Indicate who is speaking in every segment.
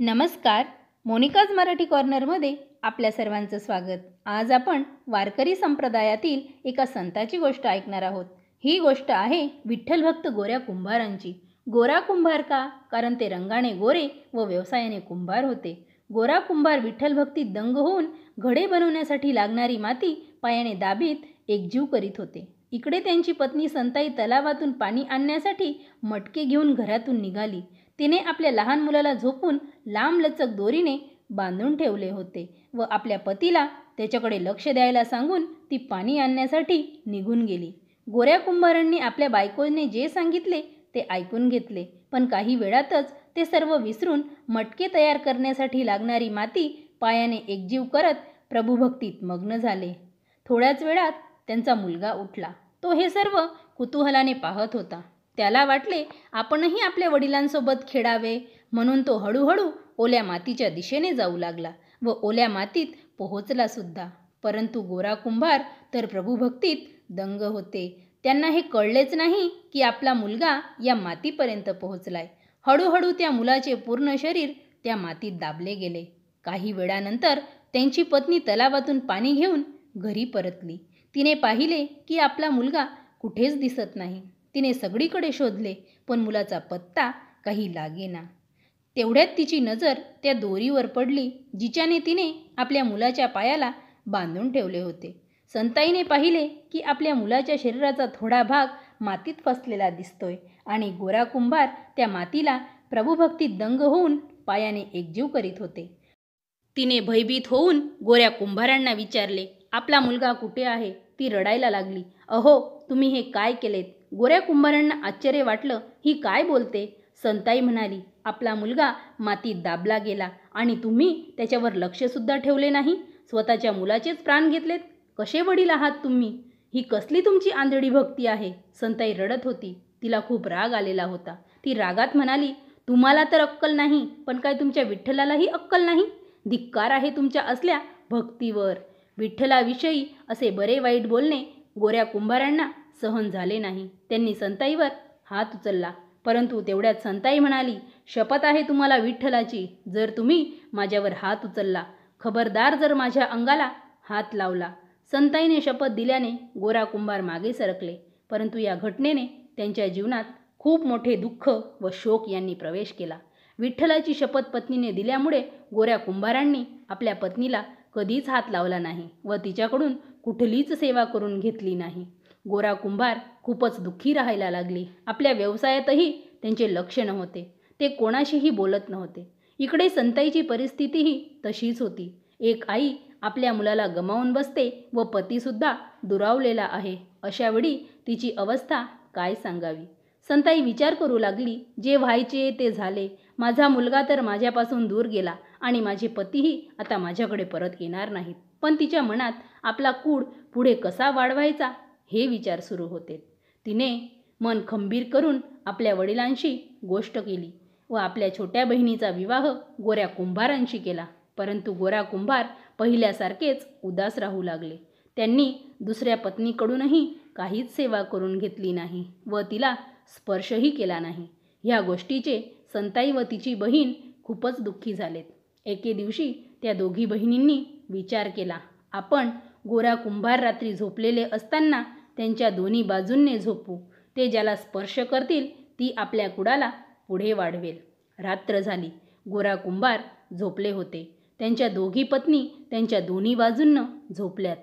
Speaker 1: नमस्कार मोनिकाज मराठी कॉर्नरमध्ये आपल्या सर्वांचं स्वागत आज आपण वारकरी संप्रदायातील एका संताची गोष्ट ऐकणार आहोत ही गोष्ट आहे विठ्ठल भक्त गोऱ्या कुंभारांची गोरा कुंभार का कारण ते रंगाने गोरे व व्यवसायाने कुंभार होते गोरा कुंभार विठ्ठल भक्ती दंग होऊन घडे बनवण्यासाठी लागणारी माती पायाने दाबीत एकजीव करीत होते इकडे त्यांची पत्नी संताई तलावातून पाणी आणण्यासाठी मटके घेऊन घरातून निघाली तिने आपल्या लहान मुलाला झोपून लांबलचक दोरीने बांधून ठेवले होते व आपल्या पतीला त्याच्याकडे लक्ष द्यायला सांगून ती पाणी आणण्यासाठी निघून गेली गोऱ्या कुंभारांनी आपल्या बायकोने जे सांगितले ते ऐकून घेतले पण काही वेळातच ते सर्व विसरून मटके तयार करण्यासाठी लागणारी माती पायाने एकजीव करत प्रभुभक्तीत मग्न झाले थोड्याच वेळात त्यांचा मुलगा उठला तो हे सर्व कुतूहलाने पाहत होता त्याला वाटले आपणही आपल्या वडिलांसोबत खेळावे म्हणून तो हळूहळू ओल्या मातीच्या दिशेने जाऊ लागला व ओल्या मातीत पोहोचला सुद्धा परंतु गोरा कुंभार तर प्रभूभक्तीत दंग होते त्यांना हे कळलेच नाही की आपला मुलगा या मातीपर्यंत पोहोचलाय हळूहळू त्या मुलाचे पूर्ण शरीर त्या मातीत दाबले गेले काही वेळानंतर त्यांची पत्नी तलावातून पाणी घेऊन घरी परतली तिने पाहिले की आपला मुलगा कुठेच दिसत नाही तिने सगळीकडे शोधले पण मुलाचा पत्ता काही लागेना तेवढ्यात तिची नजर त्या दोरीवर पडली जिच्याने तिने आपल्या मुलाच्या पायाला बांधून ठेवले होते संताईने पाहिले की आपल्या मुलाच्या शरीराचा थोडा भाग मातीत फसलेला दिसतोय आणि गोरा कुंभार त्या मातीला प्रभुभक्ती दंग होऊन पायाने एकजीव करीत होते तिने भयभीत होऊन गोऱ्या कुंभारांना विचारले आपला मुलगा कुठे आहे ती रडायला लागली अहो तुम्ही हे काय केलेत गोऱ्या कुंभारांना आश्चर्य वाटलं ही काय बोलते संताई म्हणाली आपला मुलगा मातीत दाबला गेला आणि तुम्ही त्याच्यावर लक्षसुद्धा ठेवले नाही स्वतःच्या मुलाचेच प्राण घेतलेत कसे वडील आहात तुम्ही ही कसली तुमची आंधळी भक्ती आहे संताई रडत होती तिला खूप राग आलेला होता ती रागात म्हणाली तुम्हाला तर अक्कल नाही पण काय तुमच्या विठ्ठलालाही अक्कल नाही धिक्कार आहे तुमच्या असल्या भक्तीवर विठ्ठलाविषयी असे बरे वाईट बोलणे गोऱ्या कुंभारांना सहन झाले नाही त्यांनी संताईवर हात उचलला परंतु तेवढ्यात संताई म्हणाली शपथ आहे तुम्हाला विठ्ठलाची जर तुम्ही माझ्यावर हात उचलला खबरदार जर माझ्या अंगाला हात लावला संताईने शपथ दिल्याने गोरा कुंभार मागे सरकले परंतु या घटनेने त्यांच्या जीवनात खूप मोठे दुःख व शोक यांनी प्रवेश केला विठ्ठलाची शपथ पत्नीने दिल्यामुळे गोऱ्या कुंभारांनी आपल्या पत्नीला कधीच हात लावला नाही व तिच्याकडून कुठलीच सेवा करून घेतली नाही गोरा कुंभार खूपच दुःखी राहायला लागली आपल्या व्यवसायातही त्यांचे लक्ष नव्हते ते कोणाशीही बोलत नव्हते इकडे संताईची परिस्थितीही तशीच होती एक आई आपल्या मुलाला गमावून बसते व पतीसुद्धा दुरावलेला आहे अशावेळी तिची अवस्था काय सांगावी संताई विचार करू लागली जे व्हायचे ते झाले माझा मुलगा तर माझ्यापासून दूर गेला आणि माझे पतीही आता माझ्याकडे परत येणार नाहीत पण तिच्या मनात आपला कूड पुढे कसा वाढवायचा हे विचार सुरू होते तिने मन खंबीर करून आपल्या वडिलांशी गोष्ट केली व आपल्या छोट्या बहिणीचा विवाह गोऱ्या कुंभारांशी केला परंतु गोरा कुंभार पहिल्यासारखेच उदास राहू लागले त्यांनी दुसऱ्या पत्नीकडूनही काहीच सेवा करून घेतली नाही व तिला स्पर्शही केला नाही ह्या गोष्टीचे संताई व तिची बहीण खूपच दुःखी झालेत एके दिवशी त्या दोघी बहिणींनी विचार केला आपण गोरा कुंभार रात्री झोपलेले असताना त्यांच्या दोन्ही बाजूंनी झोपू ते ज्याला स्पर्श करतील ती आपल्या कुडाला पुढे वाढवेल रात्र झाली गोरा कुंभार झोपले होते त्यांच्या दोघी पत्नी त्यांच्या दोन्ही बाजूंना झोपल्यात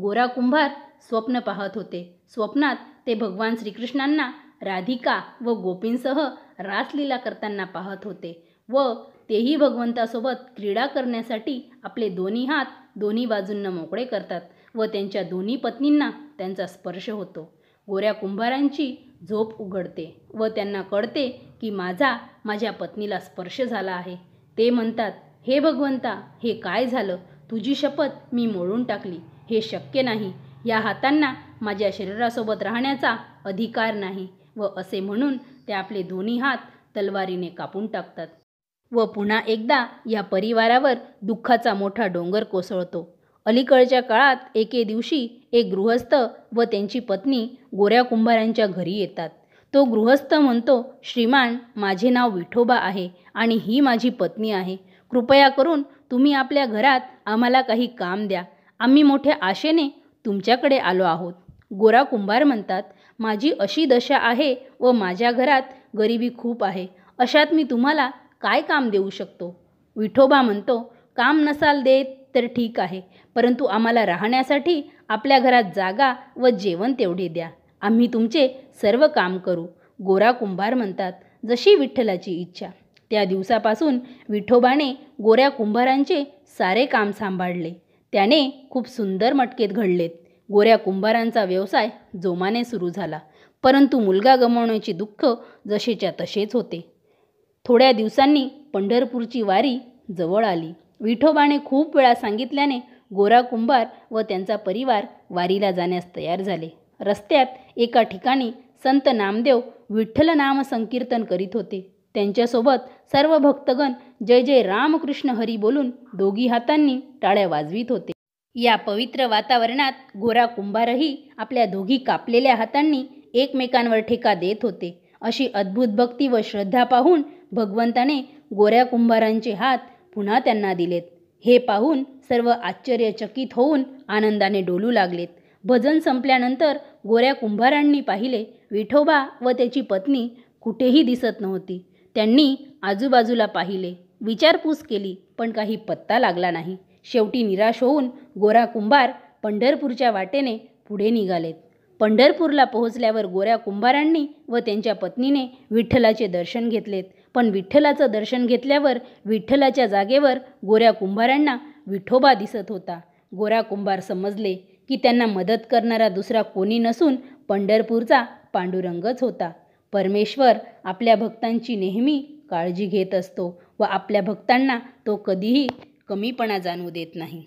Speaker 1: गोरा कुंभार स्वप्न पाहत होते स्वप्नात ते भगवान श्रीकृष्णांना राधिका व गोपींसह रासलीला करताना पाहत होते व तेही भगवंतासोबत क्रीडा करण्यासाठी आपले दोन्ही हात दोन्ही बाजूंना मोकळे करतात व त्यांच्या दोन्ही पत्नींना त्यांचा स्पर्श होतो गोऱ्या कुंभारांची झोप उघडते व त्यांना कळते की माझा माझ्या पत्नीला स्पर्श झाला आहे ते म्हणतात हे भगवंता हे काय झालं तुझी शपथ मी मोडून टाकली हे शक्य नाही या हातांना माझ्या शरीरासोबत राहण्याचा अधिकार नाही व असे म्हणून ते आपले दोन्ही हात तलवारीने कापून टाकतात व पुन्हा एकदा या परिवारावर दुःखाचा मोठा डोंगर कोसळतो अलीकडच्या काळात एके दिवशी एक गृहस्थ व त्यांची पत्नी गोऱ्या कुंभारांच्या घरी येतात तो गृहस्थ म्हणतो श्रीमान माझे नाव विठोबा आहे आणि ही माझी पत्नी आहे कृपया करून तुम्ही आपल्या घरात आम्हाला काही काम द्या आम्ही मोठ्या आशेने तुमच्याकडे आलो आहोत गोरा कुंभार म्हणतात माझी अशी दशा आहे व माझ्या घरात गरिबी खूप आहे अशात मी तुम्हाला काय काम देऊ शकतो विठोबा म्हणतो काम नसाल देत तर ठीक आहे परंतु आम्हाला राहण्यासाठी आपल्या घरात जागा व जेवण तेवढे द्या आम्ही तुमचे सर्व काम करू गोरा कुंभार म्हणतात जशी विठ्ठलाची इच्छा त्या दिवसापासून विठोबाने गोऱ्या कुंभारांचे सारे काम सांभाळले त्याने खूप सुंदर मटकेत घडलेत गोऱ्या कुंभारांचा व्यवसाय जोमाने सुरू झाला परंतु मुलगा गमावण्याचे दुःख जसेच्या तसेच होते थोड्या दिवसांनी पंढरपूरची वारी जवळ आली विठोबाने खूप वेळा सांगितल्याने गोरा कुंभार व त्यांचा परिवार वारीला जाण्यास तयार झाले रस्त्यात एका ठिकाणी संत नामदेव विठ्ठल नाम संकीर्तन करीत होते त्यांच्यासोबत सर्व भक्तगण जय जय रामकृष्ण हरी बोलून दोघी हातांनी टाळ्या वाजवीत होते या पवित्र वातावरणात गोरा कुंभारही आपल्या दोघी कापलेल्या हातांनी एकमेकांवर ठेका देत होते अशी अद्भुत भक्ती व श्रद्धा पाहून भगवंताने गोऱ्या कुंभारांचे हात पुन्हा त्यांना दिलेत हे पाहून सर्व आश्चर्यचकित होऊन आनंदाने डोलू लागलेत भजन संपल्यानंतर गोऱ्या कुंभारांनी पाहिले विठोबा व त्याची पत्नी कुठेही दिसत नव्हती त्यांनी आजूबाजूला पाहिले विचारपूस केली पण काही पत्ता लागला नाही शेवटी निराश होऊन गोरा कुंभार पंढरपूरच्या वाटेने पुढे निघालेत पंढरपूरला पोहोचल्यावर गोऱ्या कुंभारांनी व त्यांच्या पत्नीने विठ्ठलाचे दर्शन घेतलेत पण विठ्ठलाचं दर्शन घेतल्यावर विठ्ठलाच्या जागेवर गोऱ्या कुंभारांना विठोबा दिसत होता गोऱ्या कुंभार समजले की त्यांना मदत करणारा दुसरा कोणी नसून पंढरपूरचा पांडुरंगच होता परमेश्वर आपल्या भक्तांची नेहमी काळजी घेत असतो व आपल्या भक्तांना तो कधीही कमीपणा जाणवू देत नाही